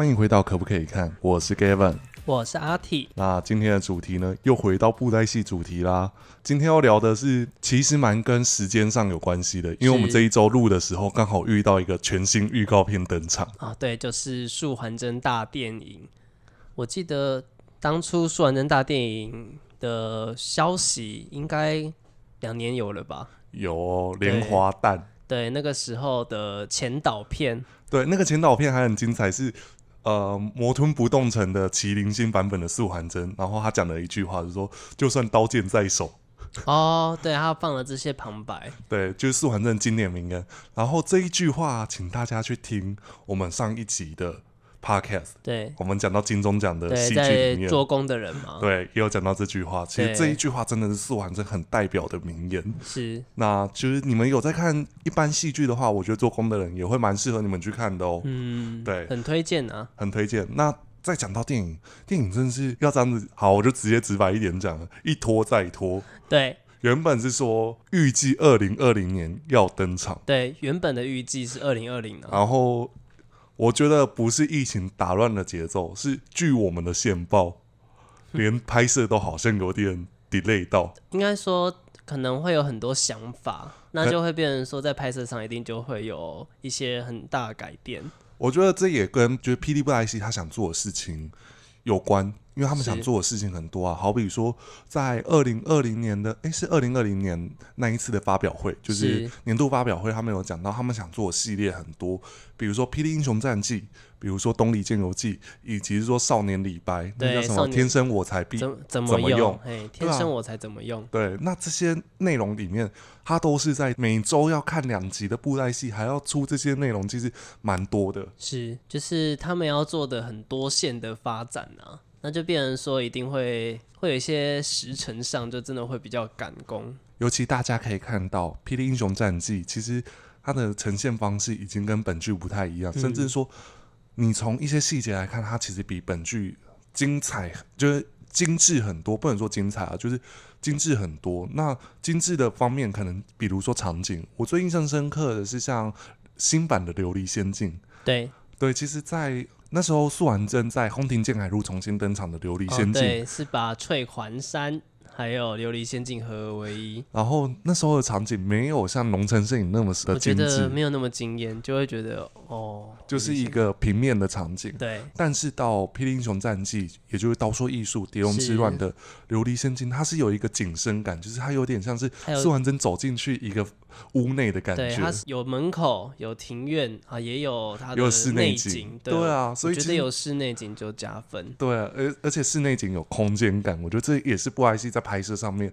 欢迎回到可不可以看？我是 Gavin，我是阿 T。那今天的主题呢？又回到布袋戏主题啦。今天要聊的是，其实蛮跟时间上有关系的，因为我们这一周录的时候，刚好遇到一个全新预告片登场啊。对，就是《树环真大电影》。我记得当初《树环真大电影》的消息应该两年有了吧？有《莲花蛋》。对，那个时候的前导片。对，那个前导片还很精彩，是。呃，魔吞不动城的麒麟星版本的素环针，然后他讲了一句话，是说就算刀剑在手，哦，对他放了这些旁白，对，就是素环针经典名言，然后这一句话，请大家去听我们上一集的。Podcast，对，我们讲到《金钟奖》的戏剧里面，做工的人嘛，对，也有讲到这句话。其实这一句话真的是四环是很代表的名言。是，那其实你们有在看一般戏剧的话，我觉得做工的人也会蛮适合你们去看的哦。嗯，对，很推荐啊，很推荐。那再讲到电影，电影真是要这样子。好，我就直接直白一点讲，一拖再拖。对，原本是说预计二零二零年要登场。对，原本的预计是二零二零。然后。我觉得不是疫情打乱了节奏，是据我们的线报，连拍摄都好像有点 delay 到。应该说可能会有很多想法，那就会变成说在拍摄上一定就会有一些很大改变。我觉得这也跟就是 P D 不莱希他想做的事情有关。因为他们想做的事情很多啊，好比说，在二零二零年的哎，是二零二零年那一次的发表会，就是年度发表会，他们有讲到他们想做的系列很多，比如说《霹雳英雄战记》，比如说《东离剑游记》，以及是说《少年李白》。对，什么天生我才？必怎么怎么用？哎，天生我才怎么用？对，那这些内容里面，他都是在每周要看两集的布袋戏，还要出这些内容，其实蛮多的。是，就是他们要做的很多线的发展啊。那就变成说，一定会会有一些时程上，就真的会比较赶工。尤其大家可以看到，《霹雳英雄战记》，其实它的呈现方式已经跟本剧不太一样，甚至说，你从一些细节来看，它其实比本剧精彩，就是精致很多。不能说精彩啊，就是精致很多。那精致的方面，可能比如说场景，我最印象深刻的是像新版的《琉璃仙境》。对对，其实，在那时候素还真在轰霆剑海路》重新登场的琉璃仙境，对，是把翠环山还有琉璃仙境合而为一。然后那时候的场景没有像龙城摄影那么的精致，没有那么惊艳，就会觉得哦，就是一个平面的场景。对，但是到霹雳英雄战记》，也就是刀说艺术蝶龙之乱的琉璃仙境，它是有一个景深感，就是它有点像是素还真走进去一个。屋内的感觉，对，它有门口、有庭院啊，也有它的室内景，对啊，所以觉得有室内景就加分，对，而而且室内景有空间感，我觉得这也是不 i c 在拍摄上面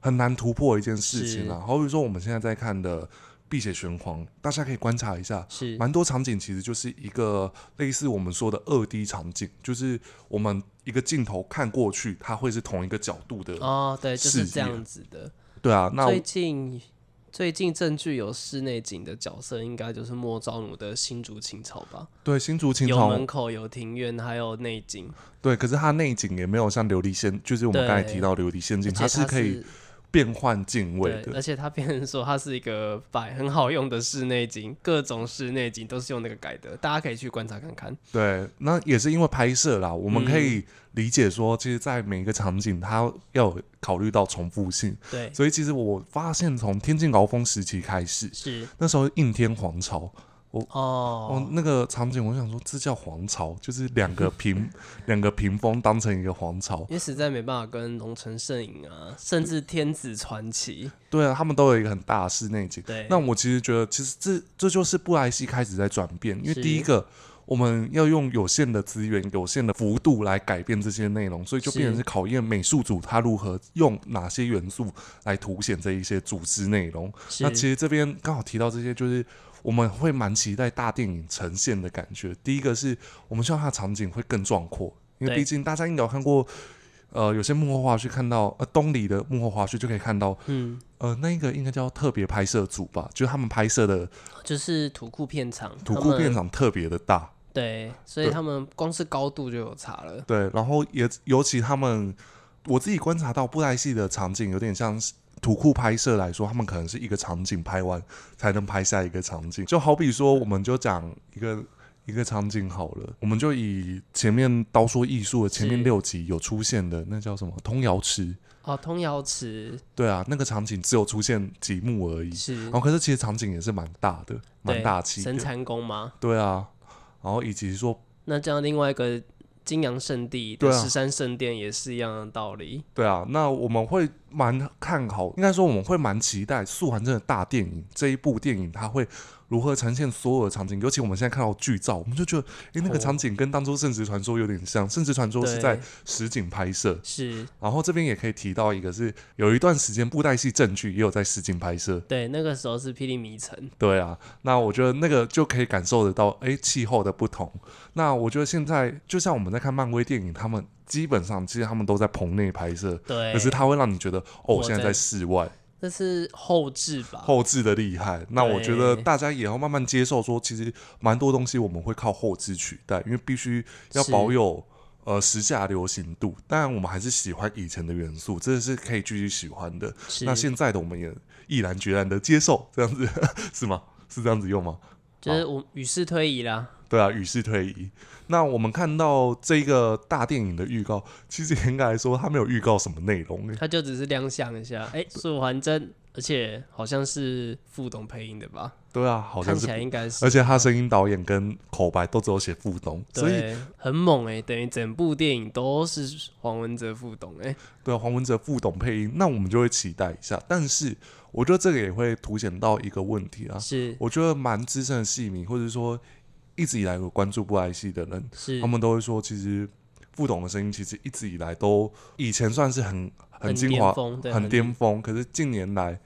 很难突破一件事情啊。好比说我们现在在看的《碧血玄黄》，大家可以观察一下，是蛮多场景其实就是一个类似我们说的二 D 场景，就是我们一个镜头看过去，它会是同一个角度的哦，对，就是这样子的，对啊，那最近。最近正剧有室内景的角色，应该就是莫昭奴的《新竹青草》吧？对，《新竹青草》有门口、有庭院，还有内景。对，可是它内景也没有像琉璃仙，就是我们刚才提到琉璃仙境，它是可以。变换镜位的，而且他别人说它是一个摆很好用的室内景，各种室内景都是用那个改的，大家可以去观察看看。对，那也是因为拍摄啦，我们可以理解说，其实，在每一个场景，它要考虑到重复性。对，所以其实我发现，从天津高峰时期开始，是那时候应天皇朝。哦哦，那个场景，我想说，这叫皇朝，就是两个屏，两个屏风当成一个皇朝。也实在没办法跟龙城摄影》啊，甚至天子传奇，对啊，他们都有一个很大室内景。对，那我其实觉得，其实这这就是布莱西开始在转变，因为第一个，我们要用有限的资源、有限的幅度来改变这些内容，所以就变成是考验美术组他如何用哪些元素来凸显这一些组织内容。那其实这边刚好提到这些，就是。我们会蛮期待大电影呈现的感觉。第一个是我们希望它的场景会更壮阔，因为毕竟大家应该有看过，呃，有些幕后花絮看到，呃，东里的幕后花絮就可以看到，嗯，呃，那个应该叫特别拍摄组吧，就是他们拍摄的，就是土库片场，土库片场特别的大，对，所以他们光是高度就有差了，对，然后也尤其他们，我自己观察到布袋戏的场景有点像。图库拍摄来说，他们可能是一个场景拍完才能拍下一个场景。就好比说，我们就讲一个一个场景好了，我们就以前面刀说艺术的前面六集有出现的那叫什么通窑池哦，通窑池。对啊，那个场景只有出现几幕而已，是。然、哦，可是其实场景也是蛮大的，蛮大气。神蚕宫吗？对啊，然后以及说，那这样另外一个。金阳圣地的十三圣殿也是一样的道理。对啊，那我们会蛮看好，应该说我们会蛮期待《素还真的大电影这一部电影，它会。如何呈现所有的场景？尤其我们现在看到剧照，我们就觉得，哎，那个场景跟当初《圣职传说》有点像，《圣职传说》是在实景拍摄。是。然后这边也可以提到一个，是有一段时间布袋戏正剧也有在实景拍摄。对，那个时候是霹雳迷城。对啊，那我觉得那个就可以感受得到，哎，气候的不同。那我觉得现在就像我们在看漫威电影，他们基本上其实他们都在棚内拍摄，对，可是它会让你觉得，哦，我现在在室外。这是后置吧，后置的厉害。那我觉得大家也要慢慢接受，说其实蛮多东西我们会靠后置取代，因为必须要保有呃时下流行度。当然，我们还是喜欢以前的元素，这是可以继续喜欢的。那现在的我们也毅然决然的接受，这样子 是吗？是这样子用吗？就是我与世推移啦。对啊，与世推移。那我们看到这个大电影的预告，其实严格来说，他没有预告什么内容诶，他就只是亮相一下。哎，素还真，而且好像是傅总配音的吧？对啊，好像是。看起来应该是。而且他声音导演跟口白都只有写傅总，所以很猛诶，等于整部电影都是黄文哲傅东诶。对啊，黄文哲傅总配音，那我们就会期待一下。但是我觉得这个也会凸显到一个问题啊，是我觉得蛮资深的戏迷，或者说。一直以来有关注布埃西的人，他们都会说，其实傅董的声音其实一直以来都以前算是很很精华、很巅峰。可是近年来，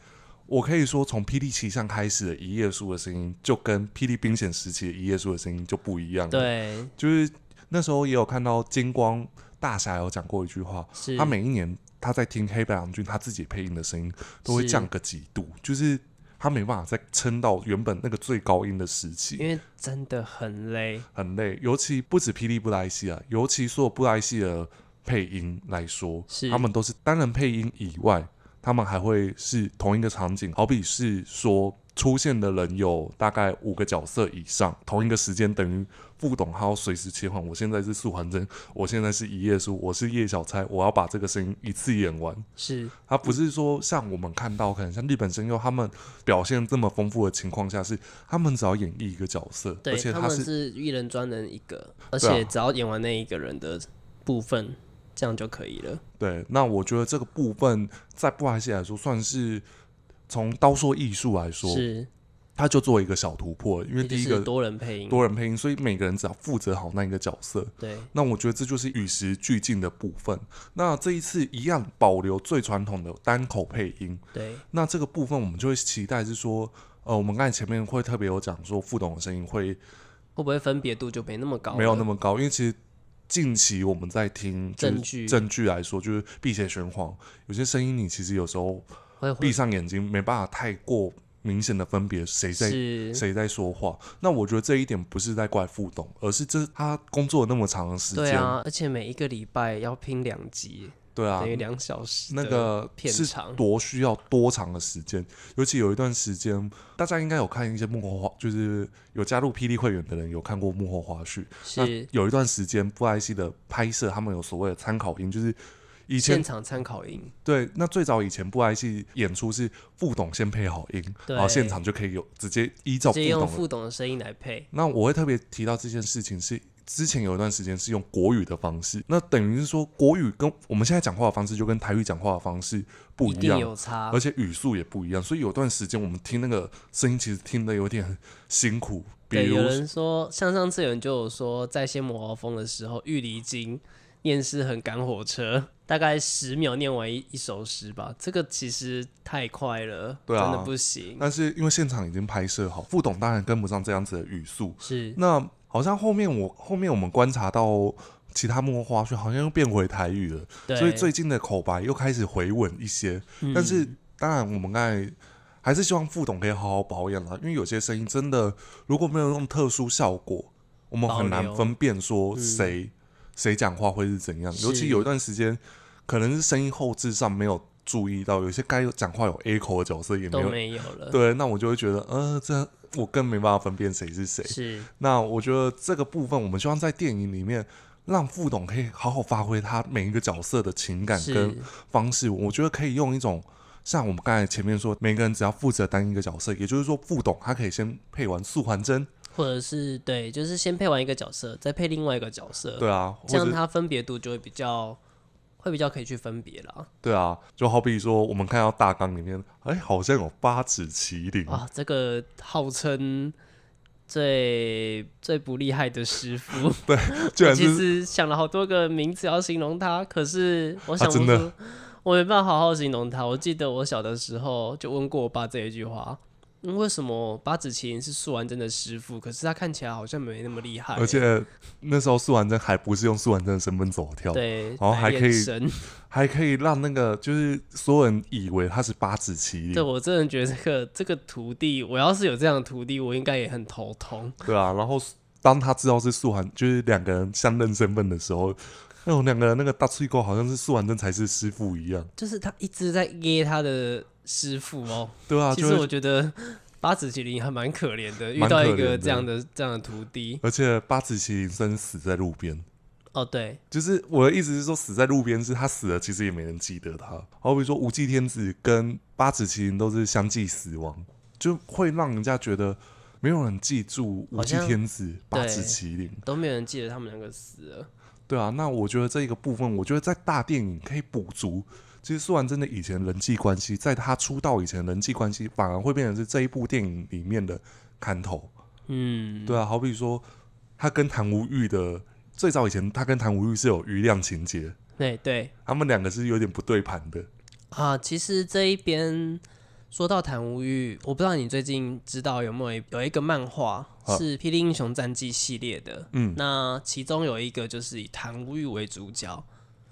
我可以说从《霹雳奇象》开始的一页书的声音，就跟《霹雳冰险》时期的一页书的声音就不一样了。对，就是那时候也有看到金光大侠有讲过一句话，他每一年他在听黑白郎君他自己配音的声音，都会降个几度，就是。他没办法再撑到原本那个最高音的时期，因为真的很累，很累。尤其不止霹雳布莱希啊，尤其说布莱希的配音来说，他们都是单人配音以外，他们还会是同一个场景，好比是说。出现的人有大概五个角色以上，同一个时间等于不懂，他要随时切换。我现在是素还真，我现在是一页书，我是叶小钗，我要把这个声音一次演完。是，他不是说像我们看到，可能像日本声优他们表现这么丰富的情况下，是他们只要演绎一个角色，而且他们是一人专人一个，而且只要演完那一个人的部分，这样就可以了。对，那我觉得这个部分在布莱西来说算是。从刀说艺术来说，是，他就做一个小突破。因为第一个多人配音，多人配音，所以每个人只要负责好那一个角色。对，那我觉得这就是与时俱进的部分。那这一次一样保留最传统的单口配音。对，那这个部分我们就会期待是说，呃，我们刚才前面会特别有讲说，副董的声音会会不会分别度就没那么高？没有那么高，因为其实近期我们在听证据证据来说，就是避邪玄黄，有些声音你其实有时候。闭上眼睛没办法太过明显的分别谁在谁在说话。那我觉得这一点不是在怪副董，而是这他工作那么长的时间。对啊，而且每一个礼拜要拼两集，对啊，等于两小时那个片长多需要多长的时间？尤其有一段时间，大家应该有看一些幕后花，就是有加入霹雳会员的人有看过幕后花絮。是有一段时间，不挨惜的拍摄，他们有所谓的参考音，就是。以前现场参考音对，那最早以前不挨戏演出是副董先配好音，然后现场就可以有直接依照直接用副董的声音来配。那我会特别提到这件事情是之前有一段时间是用国语的方式，那等于是说国语跟我们现在讲话的方式就跟台语讲话的方式不一样，有差，而且语速也不一样，所以有段时间我们听那个声音其实听的有点辛苦。比如有人说，像上次有人就有说，在《先魔风的时候，玉离经念诗很赶火车。大概十秒念完一一首诗吧，这个其实太快了，对真的不行。但是因为现场已经拍摄好，副董当然跟不上这样子的语速。是，那好像后面我后面我们观察到其他幕后花絮，好像又变回台语了，所以最近的口白又开始回稳一些。但是当然，我们刚才还是希望副董可以好好保养了，因为有些声音真的如果没有用特殊效果，我们很难分辨说谁。谁讲话会是怎样？尤其有一段时间，可能是声音后置上没有注意到，有些该讲话有 A 口的角色也没有，对，那我就会觉得，呃，这我更没办法分辨谁是谁。是，那我觉得这个部分，我们希望在电影里面让副董可以好好发挥他每一个角色的情感跟方式。我觉得可以用一种像我们刚才前面说，每个人只要负责单一个角色，也就是说，副董他可以先配完素环针。或者是对，就是先配完一个角色，再配另外一个角色。对啊，这样它分别度就会比较，会比较可以去分别了。对啊，就好比说我们看到大纲里面，哎，好像有八指麒麟啊，这个号称最最不厉害的师傅。对，居然其实想了好多个名字要形容他，可是我想的。我没办法好好形容他。我记得我小的时候就问过我爸这一句话。为什么八子奇是素还真的师傅？可是他看起来好像没那么厉害。而且那时候素还真还不是用素还真的身份走跳，对，然后还可以 还可以让那个就是所有人以为他是八子奇。对，我真的觉得这个这个徒弟，我要是有这样的徒弟，我应该也很头痛。对啊，然后当他知道是素还真，就是两个人相认身份的时候。那种两个那个大翠狗好像是素完真才是师傅一样，就是他一直在噎他的师傅哦。对啊，其实我觉得 八尺麒麟还蛮可怜的，遇到一个这样的这样的徒弟。而且八尺麒麟生死在路边。哦，对。就是我的意思是说，死在路边是他死了，其实也没人记得他。好比说无忌天子跟八尺麒麟都是相继死亡，就会让人家觉得没有人记住无忌天子、八尺麒麟，都没人记得他们两个死了。对啊，那我觉得这一个部分，我觉得在大电影可以补足。其实，说完真的以前人际关系，在他出道以前人际关系，反而会变成是这一部电影里面的看头。嗯，对啊，好比说他跟谭无欲的最早以前，他跟谭无欲是有余量情节。对对，他们两个是有点不对盘的。啊，其实这一边。说到谭无欲，我不知道你最近知道有没有有一个漫画是《霹雳英雄战记》系列的，那其中有一个就是以谭无欲为主角。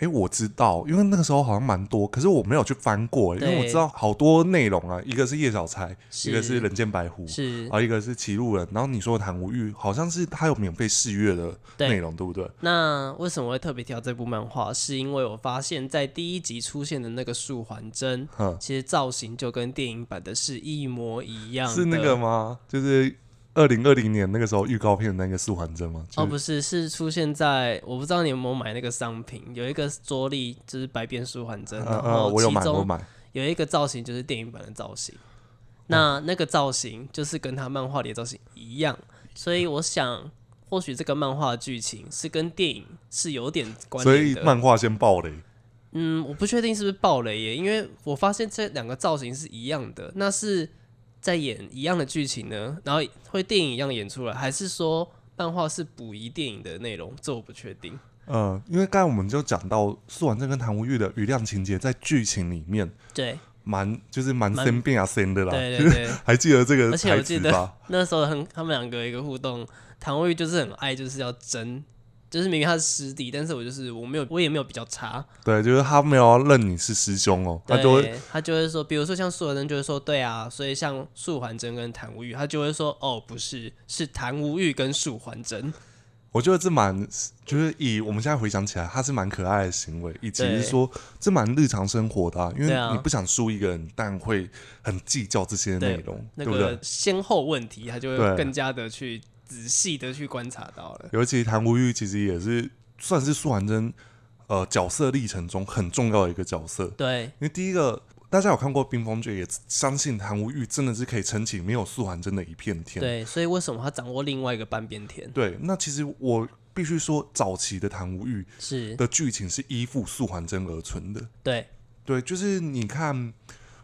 哎，我知道，因为那个时候好像蛮多，可是我没有去翻过，因为我知道好多内容啊，一个是叶小钗，一个是人间白狐，是，啊，一个是齐路人，然后你说的谭无欲，好像是他有免费试阅的内容，对不对？那为什么会特别挑这部漫画？是因为我发现在第一集出现的那个树环真，其实造型就跟电影版的是一模一样，是那个吗？就是。二零二零年那个时候预告片的那个树环针吗？哦，不是，是出现在我不知道你有没有买那个商品，有一个桌立就是百变树环针，然后其中有一个造型就是电影版的造型，那那个造型就是跟他漫画里的造型一样，所以我想或许这个漫画剧情是跟电影是有点关联的，所以漫画先暴雷。嗯，我不确定是不是暴雷耶，因为我发现这两个造型是一样的，那是。在演一样的剧情呢，然后会电影一样演出来，还是说漫画是补遗电影的内容？这我不确定。嗯，因为刚才我们就讲到苏婉正跟唐无玉的余量情节在剧情里面，对，蛮就是蛮生变啊生的啦。对对对。还记得这个，而且我记得那时候很他们两个一个互动，唐无玉就是很爱就是要争。就是明明他是师弟，但是我就是我没有，我也没有比较差。对，就是他没有认你是师兄哦，他就会他就会说，比如说像素文真就会说，对啊，所以像素环真跟谭无欲，他就会说，哦，不是，是谭无欲跟素环真。我觉得这蛮，就是以我们现在回想起来，他是蛮可爱的行为，以及是说这蛮日常生活的，因为你不想输一个人，但会很计较这些内容，那个先后问题，他就会更加的去。仔细的去观察到了，尤其谭无玉其实也是算是素还真，呃，角色历程中很重要的一个角色。对，因为第一个大家有看过《冰封诀》，也相信谭无玉真的是可以撑起没有素还真的一片天。对，所以为什么他掌握另外一个半边天？对，那其实我必须说，早期的谭无玉是的剧情是依附素还真而存的。对，对，就是你看。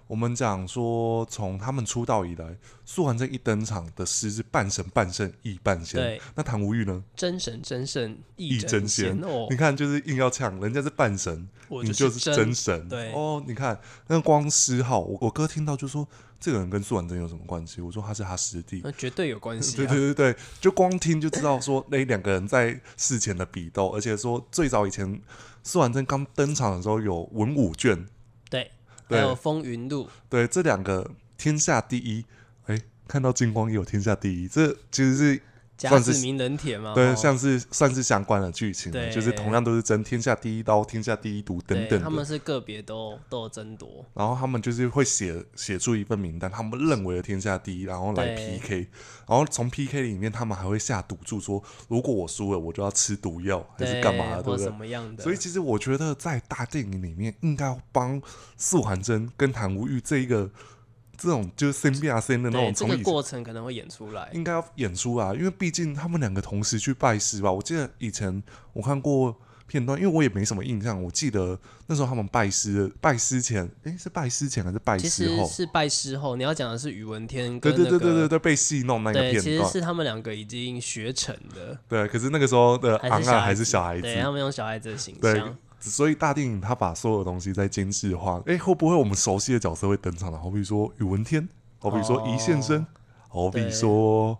我们讲说，从他们出道以来，苏完正一登场的诗是半神半圣亦半仙，那谭无欲呢？真神真圣亦真仙。你看，就是硬要抢，人家是半神，你就是真神。对哦，你看那光师号，我我哥听到就说，这个人跟苏婉正有什么关系？我说他是他师弟，那绝对有关系。对对对对，就光听就知道说那两个人在事前的比斗，而且说最早以前苏婉正刚登场的时候有文武卷。还有风云路，对这两个天下第一，哎，看到金光也有天下第一，这其实是。算是名人帖嘛？对，像是算是相关的剧情，就是同样都是争天下第一刀、天下第一毒等等。他们是个别都都有争夺，然后他们就是会写写出一份名单，他们认为的天下第一，然后来 PK，然后从 PK 里面，他们还会下赌注说，如果我输了，我就要吃毒药还是干嘛，对不对？什么样的？所以其实我觉得，在大电影里面，应该帮素寒真跟谭无欲这一个。这种就是 symbiote 那种，这个过程可能会演出来，应该要演出来，因为毕竟他们两个同时去拜师吧。我记得以前我看过片段，因为我也没什么印象。我记得那时候他们拜师，拜师前，哎，是拜师前还是拜师后？是拜师后。你要讲的是宇文天跟那对被戏弄那个片段。其实是他们两个已经学成的。对，可是那个时候的昂啊还是小孩子，对，他们用小孩子的形象。所以大电影他把所有的东西在精细化，诶，会不会我们熟悉的角色会登场呢？好比说宇文天，好比说一线生，好比说，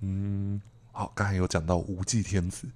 嗯，好，刚才有讲到无忌天子，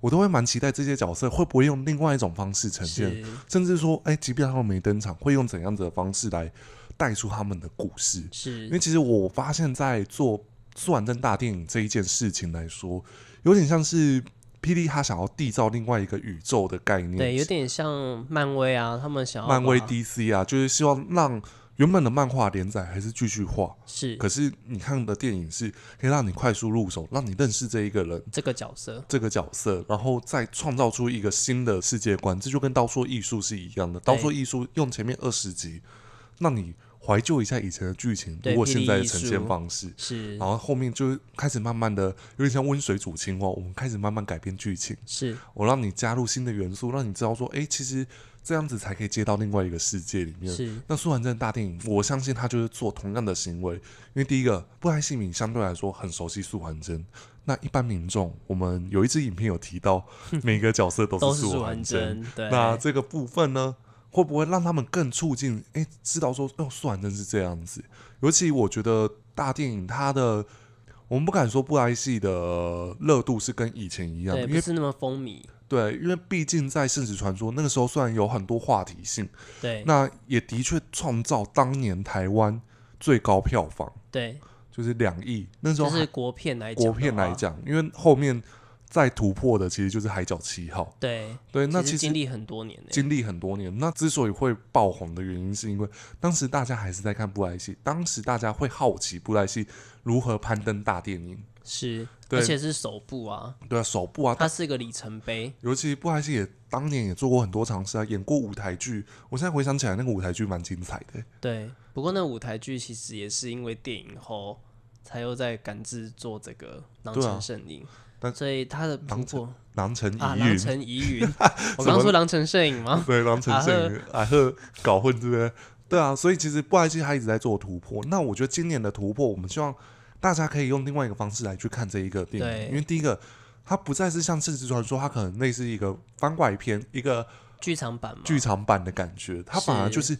我都会蛮期待这些角色会不会用另外一种方式呈现，甚至说，哎，即便他们没登场，会用怎样子的方式来带出他们的故事？是因为其实我发现，在做做完这大电影这一件事情来说，有点像是。霹雳他想要缔造另外一个宇宙的概念，对，有点像漫威啊，他们想要漫威 DC 啊，就是希望让原本的漫画连载还是继续画，是。可是你看的电影是可以让你快速入手，让你认识这一个人、这个角色、这个角色，然后再创造出一个新的世界观，这就跟刀说艺术是一样的。刀说艺术用前面二十集，那你。怀旧一下以前的剧情，不过现在的呈现方式是，然后后面就开始慢慢的有点像温水煮青蛙，我们开始慢慢改变剧情。是，我让你加入新的元素，让你知道说，哎，其实这样子才可以接到另外一个世界里面。是，那《素还真》大电影，我相信他就是做同样的行为，因为第一个不爱姓名相对来说很熟悉《素还真》，那一般民众，我们有一支影片有提到，每个角色都是《素还真》，那这个部分呢？会不会让他们更促进？哎，知道说，哦，算真是这样子。尤其我觉得大电影它的，我们不敢说布莱斯的热度是跟以前一样，对，不是那么风靡。对，因为毕竟在《圣子传说》那个时候，虽然有很多话题性，对，那也的确创造当年台湾最高票房，对，就是两亿。那时候是国片来国片来讲，因为后面。在突破的其实就是《海角七号》。对对，那其实经历很多年，经历很多年。那之所以会爆红的原因，是因为当时大家还是在看布莱斯。当时大家会好奇布莱斯如何攀登大电影，是，而且是首部啊。对啊，首部啊，它是一个里程碑。尤其布莱斯也当年也做过很多尝试啊，演过舞台剧。我现在回想起来，那个舞台剧蛮精彩的。对，不过那个舞台剧其实也是因为电影后，才又在赶制做这个《狼城圣影》。所以他的突破，郎城遗云，我刚说郎城摄影吗？对，郎城摄影，然后搞混对不对？对啊，所以其实怪奇他一直在做突破。那我觉得今年的突破，我们希望大家可以用另外一个方式来去看这一个电影，因为第一个，它不再是像《圣旨传说》，它可能类似一个翻外片，一个剧场版，剧场版的感觉。它反而就是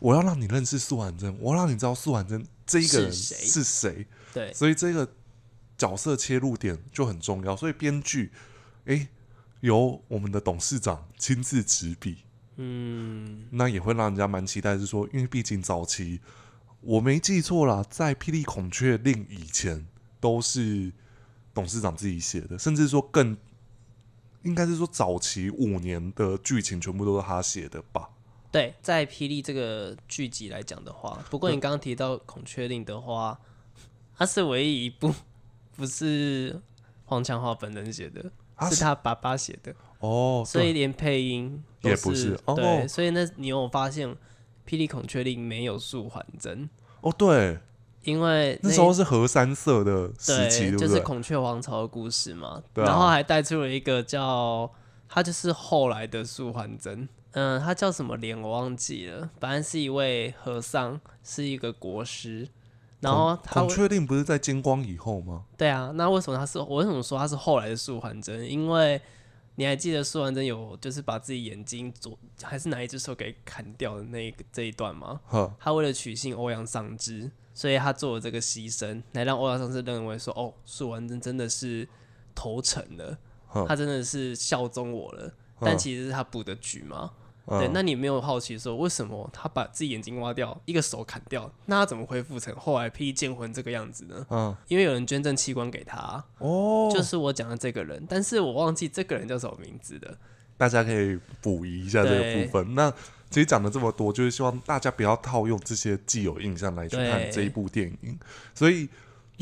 我要让你认识苏婉珍，我要让你知道苏婉珍这一个人是谁。对，所以这个。角色切入点就很重要，所以编剧，哎，由我们的董事长亲自执笔，嗯，那也会让人家蛮期待，是说，因为毕竟早期我没记错啦，在《霹雳孔雀令》以前都是董事长自己写的，甚至说更，应该是说早期五年的剧情全部都是他写的吧？对，在《霹雳》这个剧集来讲的话，不过你刚提到《孔雀令》的话，它是唯一一部。不是黄强华本人写的，是他爸爸写的哦，所以连配音也不是。对，所以那你有发现《霹雳孔雀令》没有素还真？哦，对，因为那时候是和三色的时期，就是孔雀王朝的故事嘛，然后还带出了一个叫他就是后来的素还真，嗯，他叫什么连我忘记了，反正是一位和尚，是一个国师。然后他，确定不是在金光以后吗？对啊，那为什么他是？我为什么说他是后来的素还真？因为你还记得素还真有就是把自己眼睛左还是哪一只手给砍掉的那一这一段吗？他为了取信欧阳尚之，所以他做了这个牺牲，来让欧阳尚之认为说哦，素还真真的是投诚了，他真的是效忠我了，但其实是他布的局嘛。对，那你没有好奇说为什么他把自己眼睛挖掉，一个手砍掉，那他怎么恢复成后来披剑魂这个样子呢？嗯，因为有人捐赠器官给他，哦，就是我讲的这个人，但是我忘记这个人叫什么名字的，大家可以补一下这个部分。那其实讲了这么多，就是希望大家不要套用这些既有印象来去看这一部电影，所以。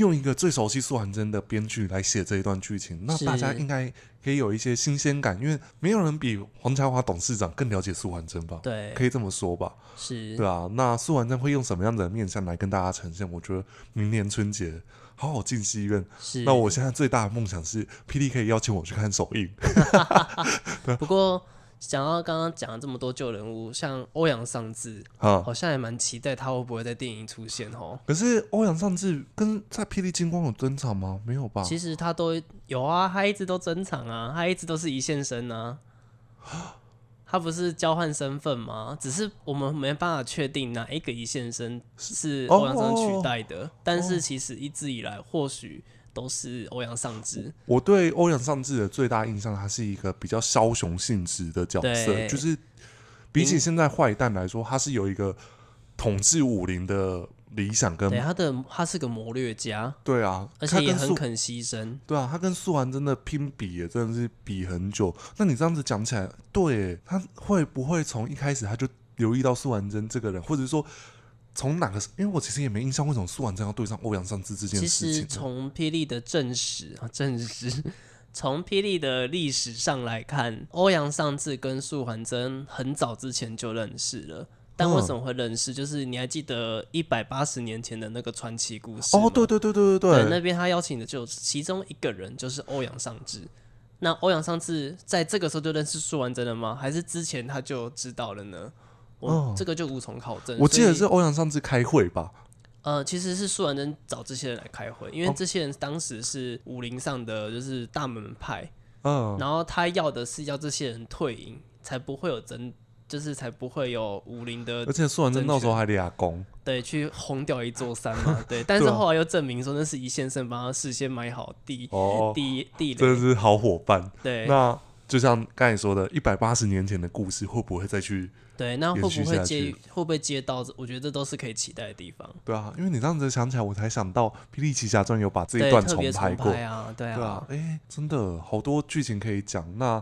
用一个最熟悉苏寒珍的编剧来写这一段剧情，那大家应该可以有一些新鲜感，因为没有人比黄才华董事长更了解苏寒珍吧？对，可以这么说吧？是，对啊。那苏寒珍会用什么样的面相来跟大家呈现？我觉得明年春节好好进戏院。是，那我现在最大的梦想是 p d 以邀请我去看首映。不过。想到刚刚讲了这么多旧人物，像欧阳尚志，好像也蛮期待他会不会在电影出现哦。可是欧阳尚志跟在霹雳金光有争吵吗？没有吧？其实他都有啊，他一直都争吵啊，他一直都是一线生啊。他不是交换身份吗？只是我们没办法确定哪一个一线生是欧阳尚取代的。但是其实一直以来，或许。都是欧阳尚志。我对欧阳尚志的最大印象，他是一个比较枭雄性质的角色，就是比起现在坏蛋来说，他是有一个统治武林的理想跟。对，他的他是个谋略家，对啊，而且也很肯牺牲。对啊，他跟素丸真的拼比，真的是比很久。那你这样子讲起来，对他会不会从一开始他就留意到素丸真这个人，或者说？从哪个？因为我其实也没印象，为什么苏完贞要对上欧阳尚之这件事情？其实从霹雳的证实啊，证实 从霹雳的历史上来看，欧阳尚志跟素环真很早之前就认识了。但为什么会认识？就是你还记得一百八十年前的那个传奇故事哦？对对对对对对，那边他邀请的就其中一个人就是欧阳尚志。那欧阳尚志在这个时候就认识素完真了吗？还是之前他就知道了呢？哦，这个就无从考证。我记得是欧阳上次开会吧？呃，其实是苏然珍找这些人来开会，因为这些人当时是武林上的就是大门派，嗯，然后他要的是要这些人退隐，才不会有争，就是才不会有武林的。而且苏完珍那时候还立下功，对，去轰掉一座山嘛，对。但是后来又证明说那是一线生帮他事先买好地，地地，真的是好伙伴。对，那。就像刚才说的，一百八十年前的故事会不会再去？对，那会不会接？会不会接到？我觉得这都是可以期待的地方。对啊，因为你这样子想起来，我才想到《霹雳奇侠传》有把这一段重拍过啊。对啊，哎，真的好多剧情可以讲。那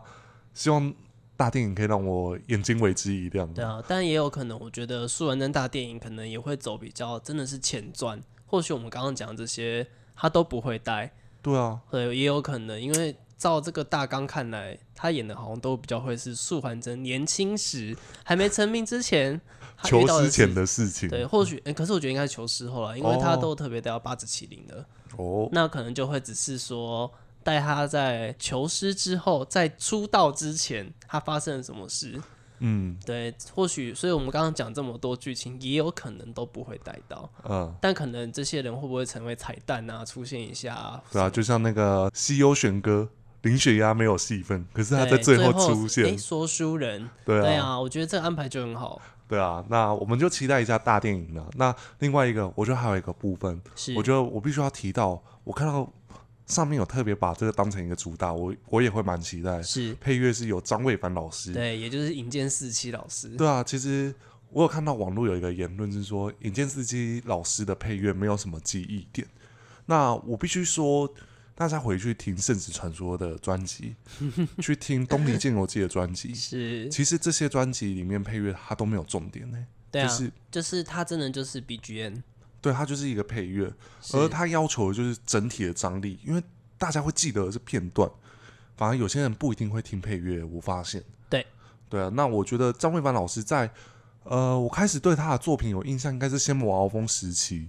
希望大电影可以让我眼睛为之一亮。对啊，但也有可能，我觉得素人跟大电影可能也会走比较真的是前传，或许我们刚刚讲这些他都不会带。对啊，对，也有可能，因为。照这个大纲看来，他演的好像都比较会是素还真年轻时还没成名之前求师前的事情。对，或许哎，可是我觉得应该求师后了，因为他都特别要八字麒麟的哦，那可能就会只是说带他在求师之后，在出道之前他发生了什么事。嗯，对，或许，所以我们刚刚讲这么多剧情，也有可能都不会带到。嗯，但可能这些人会不会成为彩蛋啊，出现一下？对啊，就像那个西优玄歌。林雪压没有戏份，可是他在最后出现。说书人，对啊，我觉得这个安排就很好。对啊，那我们就期待一下大电影了。那另外一个，我觉得还有一个部分，是我觉得我必须要提到，我看到上面有特别把这个当成一个主打，我我也会蛮期待。是配乐是由张卫凡老师，对，也就是引建四七老师。对啊，其实我有看到网络有一个言论是说，引建四七老师的配乐没有什么记忆点。那我必须说。大家回去听《圣子传说》的专辑，去听《东离建国记》的专辑。是，其实这些专辑里面配乐它都没有重点呢。对啊，就是它真的就是 BGM。对，它就是一个配乐，而它要求的就是整体的张力，因为大家会记得是片段。反而有些人不一定会听配乐，我发现。对。对啊，那我觉得张惠凡老师在呃，我开始对他的作品有印象，应该是《仙魔鏖锋》时期。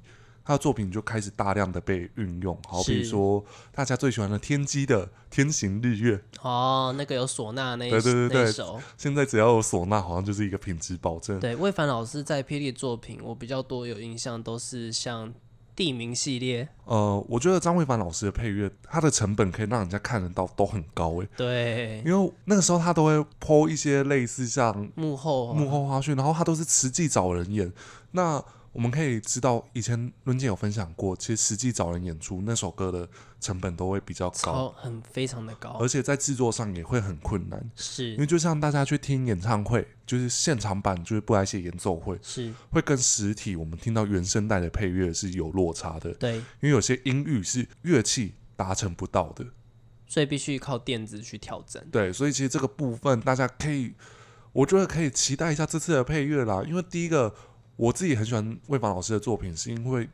他的作品就开始大量的被运用，好比说大家最喜欢的《天机》的《天行日月》哦，那个有唢呐，那一对对对对。现在只要有唢呐，好像就是一个品质保证。对，魏凡老师在霹雳作品，我比较多有印象，都是像地名系列。呃，我觉得张魏凡老师的配乐，他的成本可以让人家看得到都很高诶。对，因为那个时候他都会抛一些类似像幕后幕后花絮，然后他都是实际找人演。那我们可以知道，以前论剑有分享过，其实实际找人演出那首歌的成本都会比较高，很非常的高，而且在制作上也会很困难。是，因为就像大家去听演唱会，就是现场版，就是布莱谢演奏会，是会跟实体我们听到原声带的配乐是有落差的。对，因为有些音域是乐器达成不到的，所以必须靠电子去调整。对，所以其实这个部分大家可以，我觉得可以期待一下这次的配乐啦，因为第一个。我自己很喜欢魏凡老师的作品，是因为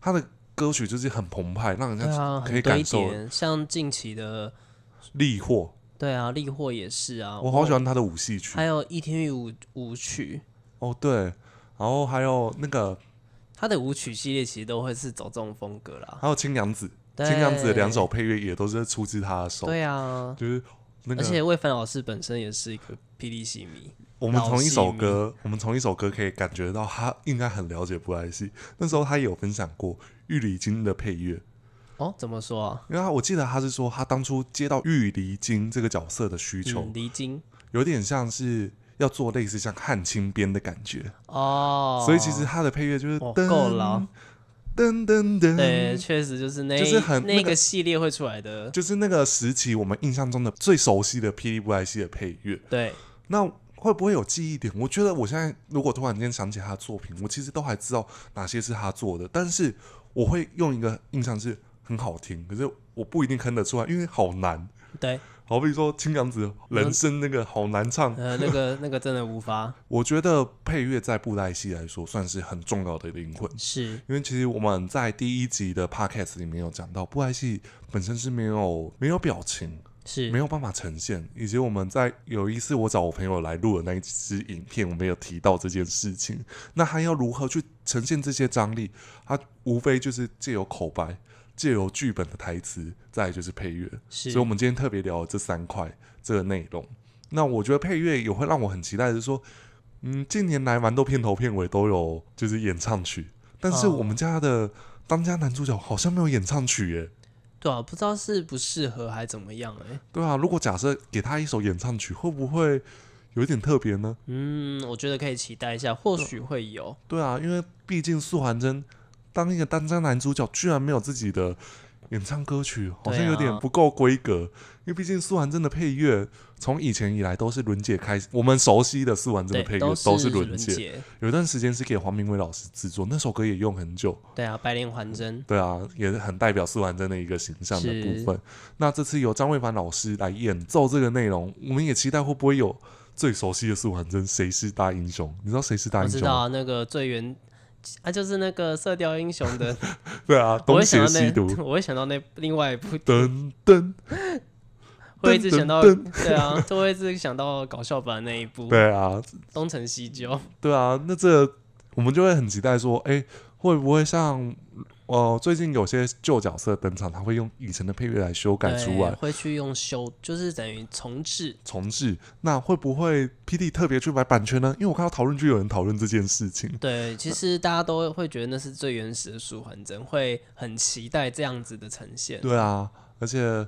他的歌曲就是很澎湃，让人家可以感受。像近期的《力货》，对啊，《力货》也是啊，我好喜欢他的舞戏曲，还有《易天玉》舞舞曲。哦，对，然后还有那个他的舞曲系列，其实都会是走这种风格啦。还有《青娘子》，《青娘子》的两首配乐也都是出自他的手。对啊，就是而且魏凡老师本身也是一个霹雳戏迷。我们从一首歌，我们从一首歌可以感觉到他应该很了解布莱斯。那时候他也有分享过《玉离经》的配乐哦。怎么说？因为，我记得他是说，他当初接到《玉离经》这个角色的需求，离经有点像是要做类似像汉青边的感觉哦。所以，其实他的配乐就是够了，噔噔噔。对，确实就是那，就是很那个系列会出来的，就是那个时期我们印象中的最熟悉的霹雳布莱斯的配乐。对，那。会不会有记忆点？我觉得我现在如果突然间想起他的作品，我其实都还知道哪些是他做的，但是我会用一个印象是很好听，可是我不一定看得出来，因为好难。对，好，比说《青冈子》人生那个好难唱，呃，那个那个真的无法。我觉得配乐在布袋戏来说算是很重要的灵魂，是因为其实我们在第一集的 podcast 里面有讲到，布袋戏本身是没有没有表情。是没有办法呈现，以及我们在有一次我找我朋友来录的那支影片，我没有提到这件事情。那他要如何去呈现这些张力？他无非就是借由口白、借由剧本的台词，再就是配乐。所以，我们今天特别聊这三块这个内容。那我觉得配乐也会让我很期待，是说，嗯，近年来蛮多片头片尾都有就是演唱曲，但是我们家的当家男主角好像没有演唱曲耶。对啊，不知道是不适合还是怎么样哎。对啊，如果假设给他一首演唱曲，会不会有点特别呢？嗯，我觉得可以期待一下，或许会有。对啊，因为毕竟素寒真当一个单张男主角，居然没有自己的演唱歌曲，好像有点不够规格。因为毕竟素寒真的配乐。从以前以来都是伦姐开，我们熟悉的四万真的配乐都是伦姐。有一段时间是给黄明威老师制作那首歌，也用很久。对啊，白莲环针。对啊，也是很代表四万真的一个形象的部分。那这次由张卫凡老师来演奏这个内容，我们也期待会不会有最熟悉的四万真，谁是大英雄？你知道谁是大英雄？知道啊，那个最原啊，就是那个射雕英雄的。对啊，东邪西毒。我会想到那另外一部噔噔。会一直想到，对啊，就会一直想到搞笑版那一部。对啊，东成西就。对啊，那这我们就会很期待说，哎，会不会像呃最近有些旧角色登场，他会用以前的配乐来修改出来？会去用修，就是等于重置。重置？那会不会 PD 特别去买版权呢？因为我看到讨论区有人讨论这件事情。对，其实大家都会觉得那是最原始的舒缓针，会很期待这样子的呈现。对啊，而且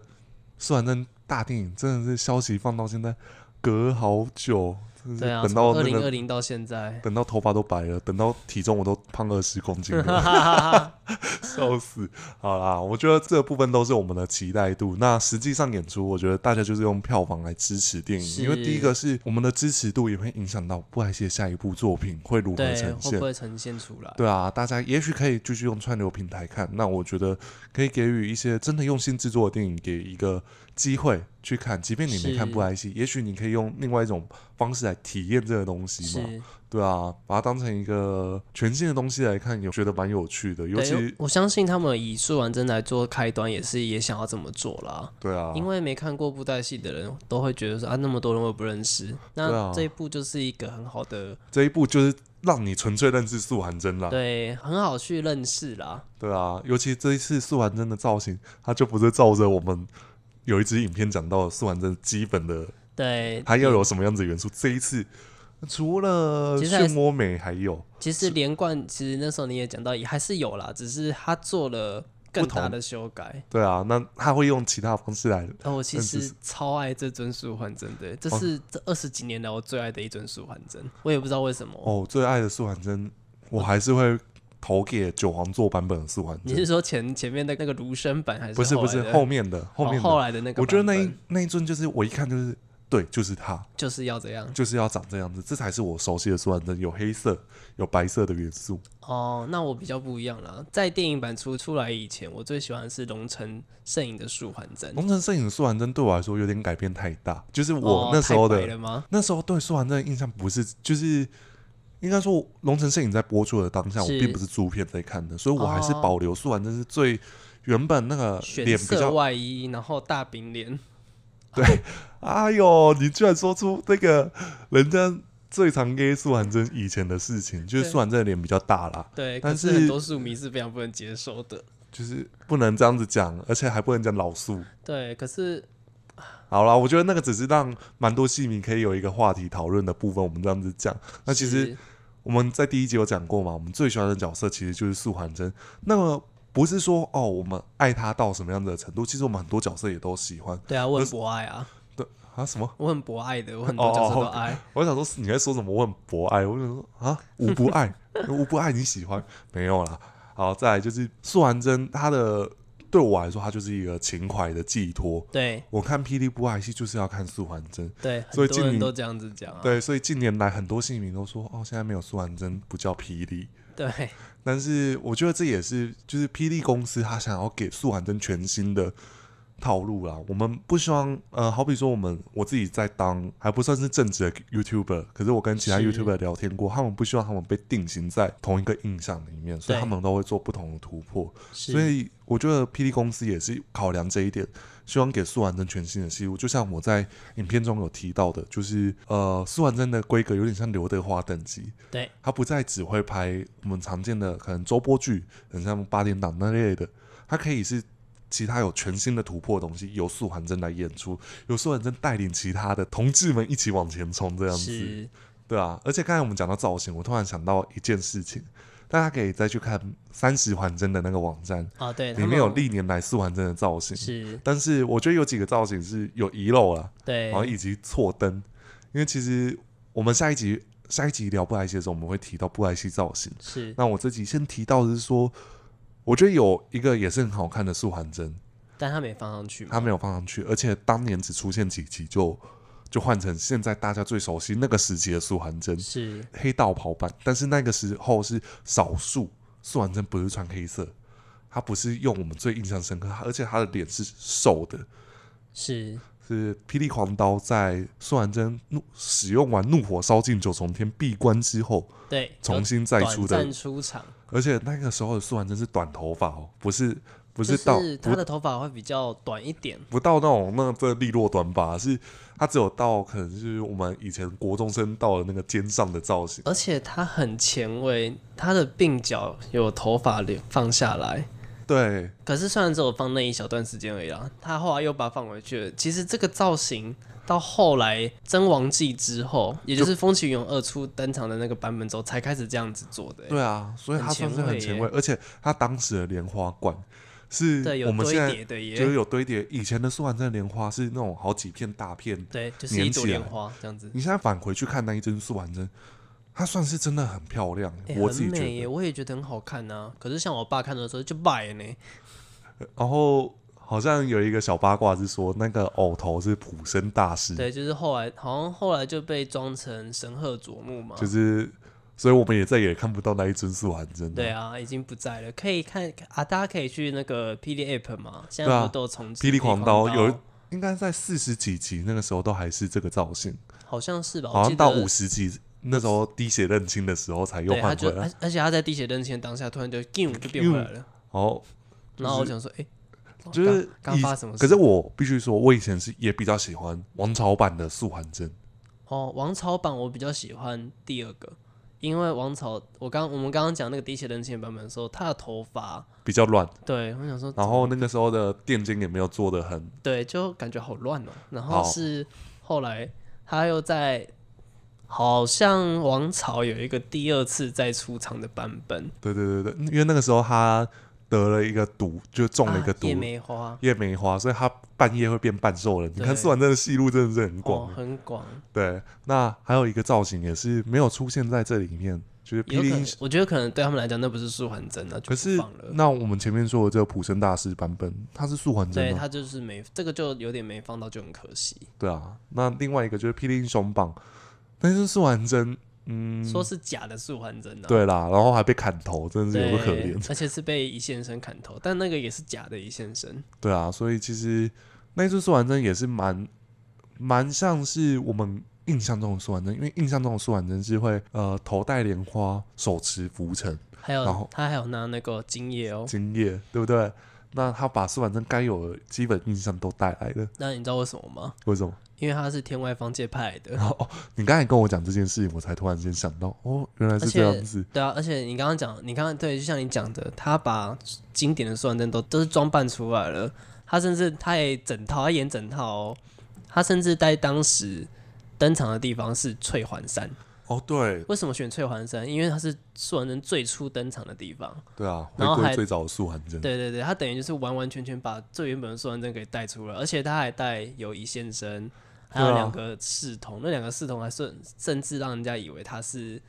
舒缓针。大电影真的是消息放到现在隔好久，对啊，等到二零二零到现在，等到头发都白了，等到体重我都胖二十公斤了，笑死！好啦，我觉得这部分都是我们的期待度。那实际上演出，我觉得大家就是用票房来支持电影，因为第一个是我们的支持度也会影响到布莱希下一部作品会如何呈现，会呈现出来。对啊，大家也许可以继续用串流平台看。那我觉得可以给予一些真的用心制作的电影给一个。机会去看，即便你没看布袋戏，也许你可以用另外一种方式来体验这个东西嘛？对啊，把它当成一个全新的东西来看，有觉得蛮有趣的。尤其我相信他们以素婉真来做开端，也是也想要这么做啦。对啊，因为没看过布袋戏的人都会觉得说啊，那么多人我不认识。那这一部就是一个很好的，这一部就是让你纯粹认识素还真啦，对，很好去认识啦。对啊，尤其这一次素还真的造型，它就不是照着我们。有一支影片讲到素环针基本的，对，它要有什么样子元素？这一次除了漩涡美，还有其实连贯。其实那时候你也讲到，也还是有啦，只是他做了更大的修改。对啊，那他会用其他方式来。我其实超爱这尊素环针的，这是这二十几年来我最爱的一尊素环针，我也不知道为什么。哦，最爱的素环针，我还是会。投给九皇座版本的树环你是说前前面那个卢生版还是不是不是后面的后面的后来的那个？我觉得那一那一尊就是我一看就是对，就是他，就是要这样，就是要长这样子，这才是我熟悉的树环针，有黑色有白色的元素。哦，那我比较不一样了。在电影版出出来以前，我最喜欢是龙城摄影的素环针。龙城摄影的素环针对我来说有点改变太大，就是我那时候的吗？那时候对素环针印象不是就是。应该说，《龙城摄影》在播出的当下，我并不是住片在看的，所以我还是保留苏安真是最原本那个脸比较外衣，然后大饼脸。对，哎呦，你居然说出那个人家最常跟苏安真以前的事情，就是苏安真的脸比较大啦。对，但是很多素迷是非常不能接受的，就是不能这样子讲，而且还不能讲老素。对，可是好了，我觉得那个只是让蛮多戏迷可以有一个话题讨论的部分，我们这样子讲，那其实。我们在第一集有讲过嘛？我们最喜欢的角色其实就是素还真。那么不是说哦，我们爱他到什么样的程度？其实我们很多角色也都喜欢。对啊，我很博爱啊。对啊，什么？我很博爱的，我很多角色都爱。我想说你在说什么？我很博爱。我想说啊，我不爱，我不爱你喜欢没有啦。好，再来就是素还真他的。对我来说，它就是一个情怀的寄托。对，我看《霹雳不坏》戏就是要看素还真。对，所以近年都这样子讲。对，所以近年来很多戏迷都说，哦，现在没有素还真不叫霹雳。对，但是我觉得这也是就是霹雳公司他想要给素还真全新的。套路啦。我们不希望，呃，好比说我们我自己在当还不算是正直的 YouTuber，可是我跟其他 YouTuber 聊天过，他们不希望他们被定型在同一个印象里面，所以他们都会做不同的突破。所以我觉得 PD 公司也是考量这一点，希望给苏完珍全新的戏路。就像我在影片中有提到的，就是呃，苏完珍的规格有点像刘德华等级，对他不再只会拍我们常见的可能周播剧，很像八点档那类的，他可以是。其他有全新的突破的东西，由素环真来演出，由素环真带领其他的同志们一起往前冲，这样子，对啊。而且刚才我们讲到造型，我突然想到一件事情，大家可以再去看三十环真的那个网站啊，对，里面有历年来素环真的造型，是。但是我觉得有几个造型是有遗漏了，对，然后以及错灯，因为其实我们下一集下一集聊布莱希的时候，我们会提到布莱希造型，是。那我这集先提到的是说。我觉得有一个也是很好看的素还真，但他没放上去，他没有放上去，而且当年只出现几集，就就换成现在大家最熟悉那个时期的素还真，是黑道跑版。但是那个时候是少数，素还真不是穿黑色，他不是用我们最印象深刻，而且他的脸是瘦的，是是霹雳狂刀在素还真怒使用完怒火烧尽九重天闭关之后，对重新再出的出场。而且那个时候的素媛真是短头发哦，不是，不是到是他的头发会比较短一点，不到那种那这利落短发，是他只有到可能是我们以前国中生到的那个肩上的造型。而且他很前卫，他的鬓角有头发脸放下来。对，可是虽然只有放那一小段时间而已啦，他后来又把它放回去了。其实这个造型到后来《真王记》之后，也就是《风起云涌二》出登场的那个版本之后，才开始这样子做的。对啊，所以他算是很前卫，而且他当时的莲花冠是，我们现在就是有堆叠。以前的素丸针莲花是那种好几片大片，对，就是一朵莲花这样子。你现在返回去看那一针素丸针。她算是真的很漂亮，我自己觉得，我也觉得很好看啊。可是像我爸看的时候就了呢。然后好像有一个小八卦是说，那个偶头是普生大师，对，就是后来好像后来就被装成神鹤佐木嘛，就是，所以我们也再也看不到那一尊完整的。对啊，已经不在了。可以看啊，大家可以去那个霹雳 App 嘛，现在不都重制？霹雳狂刀有，应该在四十几集那个时候都还是这个造型，好像是吧？好像到五十集。那时候滴血认亲的时候才又换回来，而且他在滴血认亲当下突然就 game 就变回来了。哦，然后我想说，哎，就是刚发什么？可是我必须说，我以前是也比较喜欢王朝版的素还真。哦，王朝版我比较喜欢第二个，因为王朝我刚我们刚刚讲那个滴血认亲版本的时候，他的头发比较乱。对，我想说，然后那个时候的电金也没有做的很，对，就感觉好乱哦。然后是后来他又在。好像王朝有一个第二次再出场的版本。对对对对，因为那个时候他得了一个毒，就中了一个毒。夜梅花。夜梅花，所以他半夜会变半兽人。你看四环真的戏路真的是很广，很广。对，那还有一个造型也是没有出现在这里面，就是霹雳。英雄，我觉得可能对他们来讲，那不是素环真的可是那我们前面说的这个普生大师版本，他是素环真的。对，他就是没这个，就有点没放到，就很可惜。对啊，那另外一个就是霹雳英雄榜。那一次素还真，嗯，说是假的素还真啊，对啦，然后还被砍头，真的是有可怜。而且是被一线生砍头，但那个也是假的一线生。对啊，所以其实那一次素还真也是蛮蛮像是我们印象中的素还真，因为印象中的素还真是会呃头戴莲花，手持浮尘，还有然后他还有拿那个金叶哦，金叶对不对？那他把素还真该有的基本印象都带来了。那你知道为什么吗？为什么？因为他是天外方界派的。哦，你刚才跟我讲这件事情，我才突然间想到，哦，原来是这样子。对啊，而且你刚刚讲，你刚刚对，就像你讲的，他把经典的苏完真都都是装扮出来了。他甚至他也整套，他演整套。哦。他甚至带当时登场的地方是翠环山。哦，对。为什么选翠环山？因为他是素完真最初登场的地方。对啊，回归最早的素环珍。对对对，他等于就是完完全全把最原本的素完真给带出来，而且他还带有一线生。还有两个侍童，那两个侍童还甚甚至让人家以为他是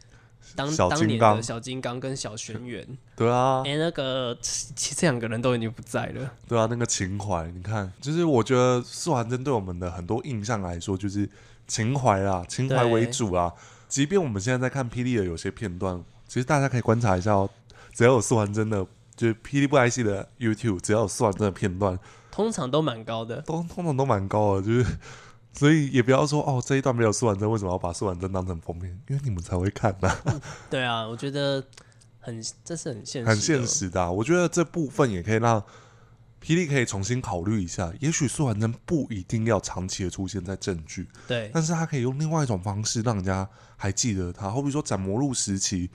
当当年的小金刚跟小玄元。对啊，而那个其实两个人都已经不在了。对啊，那个情怀，你看，就是我觉得四环针对我们的很多印象来说，就是情怀啦，情怀为主啦。即便我们现在在看霹雳的有些片段，其实大家可以观察一下哦。只要有四环针的，就是霹雳不 a 戏的 YouTube，只要有四环针的片段，通常都蛮高的，都通常都蛮高的，就是。所以也不要说哦，这一段没有素婉珍，为什么要把素婉珍当成封面？因为你们才会看呐。对啊，我觉得很，这是很现实、很现实的。我觉得这部分也可以让霹雳可以重新考虑一下，也许素婉珍不一定要长期的出现在证据，对，但是他可以用另外一种方式让人家还记得他。好，比说斩魔录时期。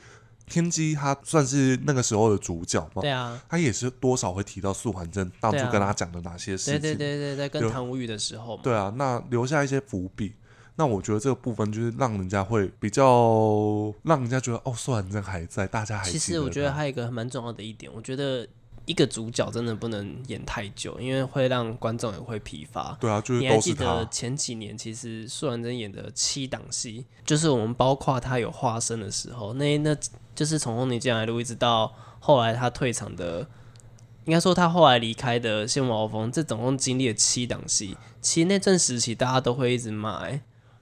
天机他算是那个时候的主角嘛？对啊，他也是多少会提到素还真当初跟他讲的哪些事情。对对对对，在跟唐无语的时候。对啊，那留下一些伏笔。那我觉得这个部分就是让人家会比较，让人家觉得哦，素还真还在，大家还。其实我觉得还有一个蛮重要的一点，我觉得。一个主角真的不能演太久，因为会让观众也会疲乏。对啊，就是。你还记得前几年，其实素婉真演的七档戏，就是我们包括他有化身的时候，那那就是从红泥进来路一直到后来他退场的，应该说他后来离开的仙魔峰，这总共经历了七档戏。其实那阵时期，大家都会一直骂，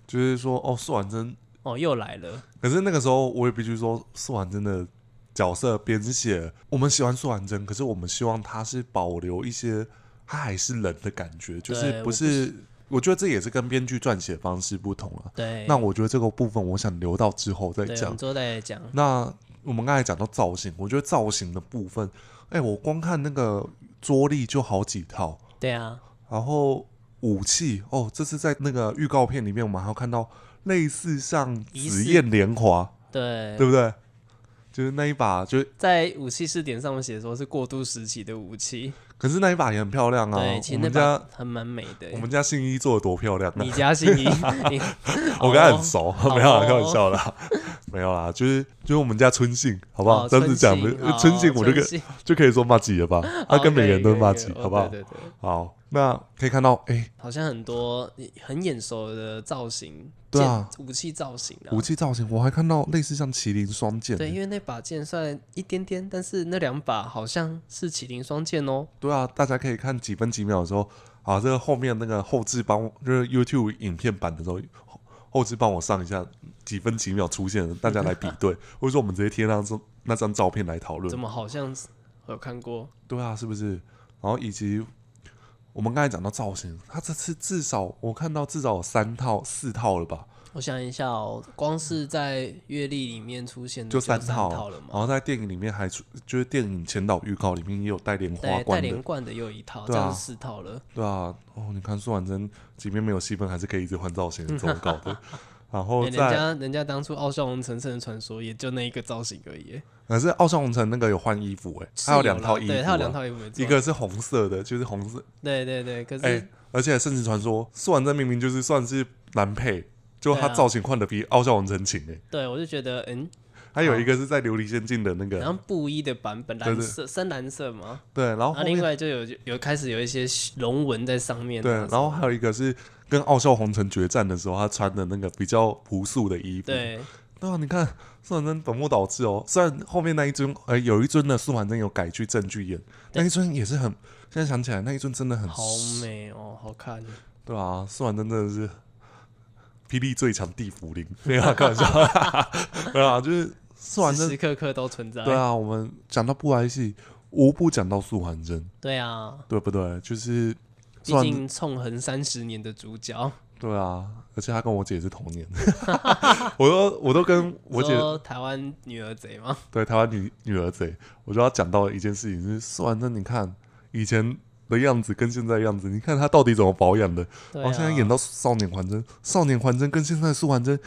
就是说哦，素婉真哦又来了。可是那个时候，我也必须说，素婉真的。角色编写，我们喜欢苏婉珍，可是我们希望他是保留一些他还是人的感觉，就是不是？我觉得这也是跟编剧撰写方式不同了。对，那我觉得这个部分我想留到之后再讲。之后再讲。那我们刚才讲到造型，我觉得造型的部分，哎，我光看那个桌立就好几套。对啊。然后武器哦，这次在那个预告片里面，我们还看到类似像紫焰莲华，对，对不对？就是那一把，就在武器试点上面写说是过渡时期的武器，可是那一把也很漂亮啊。我们家还蛮美的，我们家信一做的多漂亮。你家信一，我跟他很熟，没有啦，开玩笑啦，没有啦，就是就是我们家春信，好不好？样子讲春信，我这个就可以说骂鸡了吧？他跟每个人都骂鸡，好不好？好。那可以看到，哎，好像很多很眼熟的造型。对啊，武器造型，武器造型，我还看到类似像麒麟双剑。对，因为那把剑算一点点，但是那两把好像是麒麟双剑哦。对啊，大家可以看几分几秒的时候，啊，这个后面那个后置帮，就是 YouTube 影片版的时候，后置帮我上一下几分几秒出现，大家来比对，或者说我们直接贴上张那张照片来讨论。怎么好像有看过？对啊，是不是？然后以及。我们刚才讲到造型，他这次至少我看到至少有三套四套了吧？我想一下哦，光是在月历里面出现就三套了嘛，然后在电影里面还出，就是电影前导预告里面也有带莲花冠的，带连冠的又一套，这样四套了。对啊，哦，你看苏婉贞即便没有戏份，还是可以一直换造型，怎么搞的？然后在人家，人家当初傲笑红尘圣人传说，也就那一个造型而已。可是傲笑红尘那个有换衣服哎，他有两套衣服，对，他有两套衣服，一个是红色的，就是红色。对对对，可是哎，而且圣人传说，说完这明明就是算是男配，就他造型换的比傲笑红尘勤哎。对，我就觉得嗯，他有一个是在琉璃仙境的那个，然后布衣的版本，蓝色深蓝色嘛。对，然后另外就有有开始有一些龙纹在上面。对，然后还有一个是。跟傲笑红尘决战的时候，他穿的那个比较朴素的衣服。对，对啊，你看，苏婉珍本末倒置哦。虽然后面那一尊，哎，有一尊的苏婉珍有改去正剧演，那一尊也是很。现在想起来，那一尊真的很好美哦，好看。对啊，苏婉真的是霹雳最强地府灵，没有开玩笑，没有，就是苏婉贞时时刻刻都存在。对啊，我们讲到不挨戏，无不讲到苏婉真，对啊，对不对？就是。毕竟纵横三十年的主角，对啊，而且他跟我姐是同年，我都我都跟我姐，台湾女儿贼吗？对，台湾女女儿贼。我就要讲到一件事情，就是素还珍。你看以前的样子跟现在样子，你看他到底怎么保养的？然后现在演到少年还真，少年还真跟现在的素还真，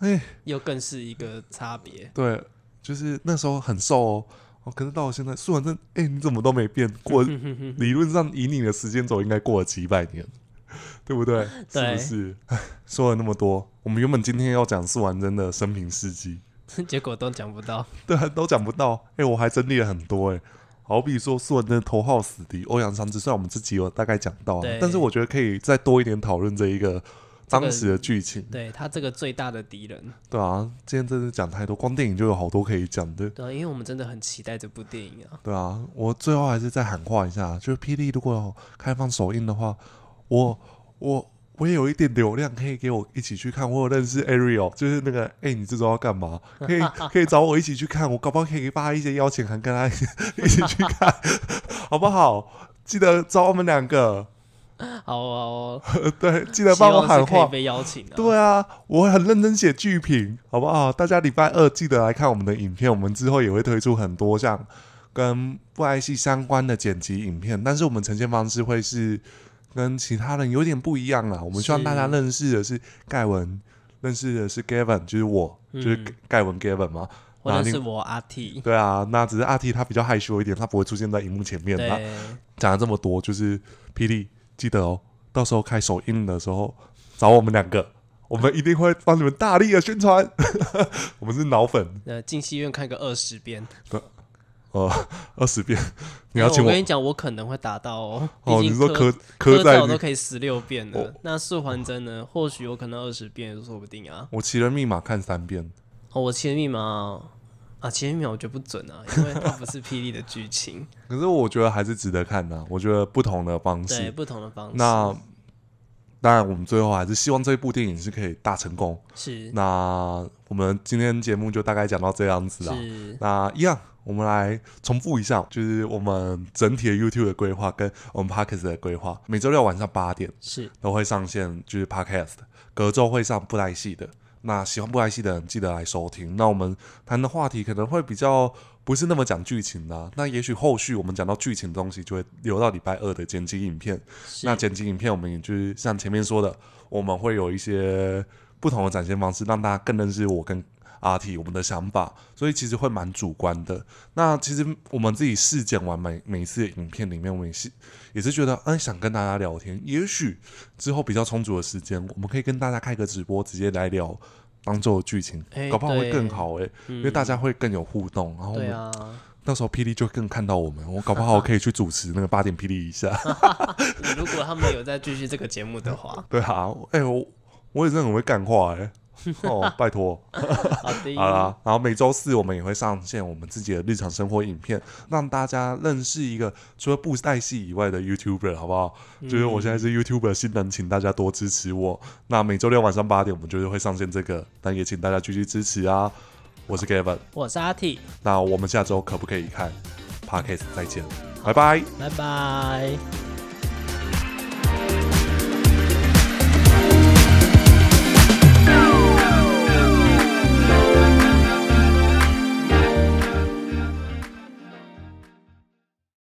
哎，又更是一个差别。对，就是那时候很瘦哦。哦，可是到了现在，苏完真，哎，你怎么都没变过？理论上以你的时间轴，应该过了几百年，对不对？不是。说了那么多，我们原本今天要讲苏完真的生平事迹，结果都讲不到，对，都讲不到。哎，我还整理了很多，哎，好比说苏完真的头号死敌欧阳三之，虽然我们自己有大概讲到，但是我觉得可以再多一点讨论这一个。当时的剧情，对他这个最大的敌人。对啊，今天真的讲太多，光电影就有好多可以讲的。对，因为我们真的很期待这部电影啊。对啊，我最后还是再喊话一下，就是《霹雳》如果开放首映的话，我我我也有一点流量，可以给我一起去看。我有认识 Ariel，就是那个哎，你这周要干嘛？可以 可以找我一起去看，我搞不好可以发一些邀请函，跟他一起去看，好不好？记得找我们两个。好，对，记得帮我喊话。对啊，我会很认真写剧评，好不好？大家礼拜二记得来看我们的影片。我们之后也会推出很多像跟不爱戏相关的剪辑影片，但是我们呈现方式会是跟其他人有点不一样啊。我们希望大家认识的是盖文，认识的是 Gavin，就是我，就是盖文 Gavin 嘛。或者是我阿 T，对啊，那只是阿 T 他比较害羞一点，他不会出现在荧幕前面。他讲了这么多，就是霹雳记得哦，到时候开首映的时候找我们两个，我们一定会帮你们大力的宣传。我们是脑粉。呃，进戏院看个二十遍，对，呃，二十遍。你要我跟你讲，我可能会达到哦。哦，你说磕科在，我都可以十六遍了。那四环针呢？或许有可能二十遍，也说不定啊。我切了密码看三遍。哦，我切密码。啊，前一秒我觉得不准啊，因为它不是霹雳的剧情。可是我觉得还是值得看的。我觉得不同的方式，对不同的方式。那当然，我们最后还是希望这一部电影是可以大成功。是。那我们今天节目就大概讲到这样子了。是。那一样，我们来重复一下，就是我们整体的 YouTube 的规划跟我们 Podcast 的规划，每周六晚上八点是都会上线，就是 Podcast，隔周会上布莱戏的。那喜欢布莱希的人记得来收听。那我们谈的话题可能会比较不是那么讲剧情的，那也许后续我们讲到剧情的东西就会留到礼拜二的剪辑影片。那剪辑影片我们也就是像前面说的，我们会有一些不同的展现方式，让大家更认识我跟。阿提我们的想法，所以其实会蛮主观的。那其实我们自己试剪完每每一次的影片里面，我们是也是觉得，嗯，想跟大家聊天。也许之后比较充足的时间，我们可以跟大家开个直播，直接来聊当做的剧情，搞不好会更好哎，因为大家会更有互动。然后，对那时候霹雳就更看到我们，我搞不好可以去主持那个八点霹雳一下。如果他们有在继续这个节目的话，对啊，哎，我我也真的很会干话哎。哦，拜托，好啦。然后每周四我们也会上线我们自己的日常生活影片，让大家认识一个除了布袋戏以外的 YouTuber，好不好？就是我现在是 YouTuber 新人，请大家多支持我。那每周六晚上八点，我们就是会上线这个，但也请大家继续支持啊。我是 Gavin，我是阿 T，那我们下周可不可以看 p a r k s t 再见，拜拜，拜拜。